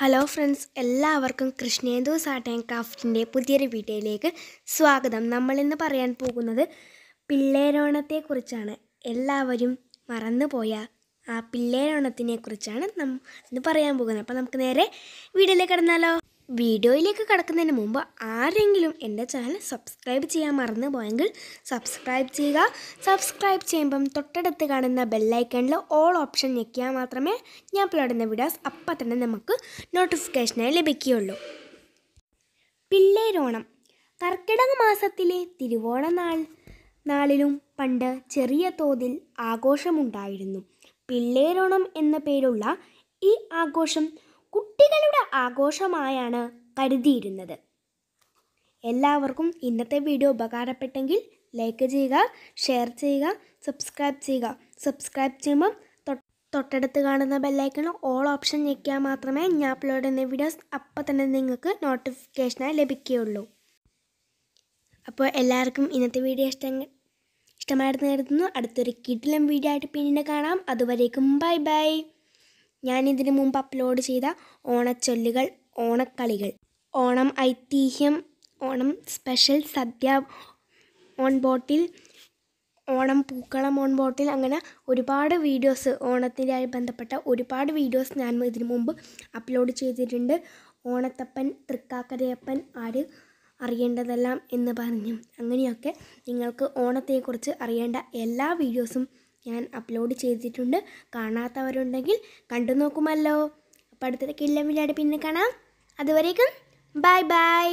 hello friends എല്ലാവർക്കും Krishnendu and ക്രാഫ്റ്റിൻ്റെ പുതിയൊരു വീഡിയോയിലേക്ക് സ്വാഗതം നമ്മളിന്ന് പറയാൻ പോകുന്നത് പിള്ളേരോണത്തെക്കുറിച്ചാണ് എല്ലാവരും മറന്നുപോയ ആ പിള്ളേരോണത്തിനെ കുറിച്ചാണ് നം ഇന്ന് പറയാൻ പോകുന്നത് അപ്പോൾ നമുക്ക് നേരെ വീഡിയോയിലേക്ക് കടന്നാലോ വീഡിയോയിലേക്ക് കടക്കുന്നതിന് മുമ്പ് ആരെങ്കിലും എൻ്റെ ചാനൽ സബ്സ്ക്രൈബ് ചെയ്യാൻ മറന്നു പോയെങ്കിൽ സബ്സ്ക്രൈബ് ചെയ്യുക സബ്സ്ക്രൈബ് ചെയ്യുമ്പം തൊട്ടടുത്ത് കാണുന്ന ബെല്ലൈക്കണിൽ ഓൾ ഓപ്ഷൻ ഞെക്കിയാൽ മാത്രമേ ഞാൻ അപ്ലോഡുന്ന വീഡിയോസ് അപ്പം തന്നെ നമുക്ക് നോട്ടിഫിക്കേഷനായി ലഭിക്കുകയുള്ളൂ പിള്ളേരോണം കർക്കിടക മാസത്തിലെ തിരുവോണ നാൾ നാളിലും പണ്ട് ചെറിയ തോതിൽ ആഘോഷമുണ്ടായിരുന്നു പിള്ളേരോണം എന്ന പേരുള്ള ഈ ആഘോഷം കുട്ടികളുടെ ആഘോഷമായാണ് കരുതിയിരുന്നത് എല്ലാവർക്കും ഇന്നത്തെ വീഡിയോ ഉപകാരപ്പെട്ടെങ്കിൽ ലൈക്ക് ചെയ്യുക ഷെയർ ചെയ്യുക സബ്സ്ക്രൈബ് ചെയ്യുക സബ്സ്ക്രൈബ് ചെയ്യുമ്പോൾ തൊട്ടടുത്ത് കാണുന്ന ബെല്ലൈക്കണ് ഓൾ ഓപ്ഷൻ ഞെക്കിയാൽ മാത്രമേ ഞാൻ അപ്ലോഡ് ചെയ്യുന്ന വീഡിയോസ് അപ്പം തന്നെ നിങ്ങൾക്ക് നോട്ടിഫിക്കേഷനായി ലഭിക്കുകയുള്ളൂ അപ്പോൾ എല്ലാവർക്കും ഇന്നത്തെ വീഡിയോ ഇഷ്ടങ്ങൾ ഇഷ്ടമായിരുന്നു കരുതുന്നു അടുത്തൊരു കിഡിലും വീഡിയോ ആയിട്ട് പിന്നീട് കാണാം അതുവരേക്കും ബൈ ബൈ ഞാൻ ഇതിനു മുമ്പ് അപ്ലോഡ് ചെയ്ത ഓണച്ചൊല്ലുകൾ ഓണക്കളികൾ ഓണം ഐതിഹ്യം Onam special sadya on bottle Onam pookalam on ബോട്ടിൽ അങ്ങനെ ഒരുപാട് വീഡിയോസ് ഓണത്തിനായി ബന്ധപ്പെട്ട ഒരുപാട് വീഡിയോസ് ഞാൻ ഇതിനു മുമ്പ് അപ്ലോഡ് ചെയ്തിട്ടുണ്ട് ഓണത്തപ്പൻ തൃക്കാക്കരയപ്പൻ ആര് അറിയേണ്ടതെല്ലാം എന്ന് പറഞ്ഞു അങ്ങനെയൊക്കെ നിങ്ങൾക്ക് ഓണത്തെക്കുറിച്ച് അറിയേണ്ട എല്ലാ വീഡിയോസും ഞാൻ അപ്ലോഡ് ചെയ്തിട്ടുണ്ട് കാണാത്തവരുണ്ടെങ്കിൽ കണ്ടു നോക്കുമല്ലോ അപ്പോൾ അടുത്ത കില്ലമില്ലാട് പിന്നെ കാണാം അതുവരേക്കും ബൈ ബൈ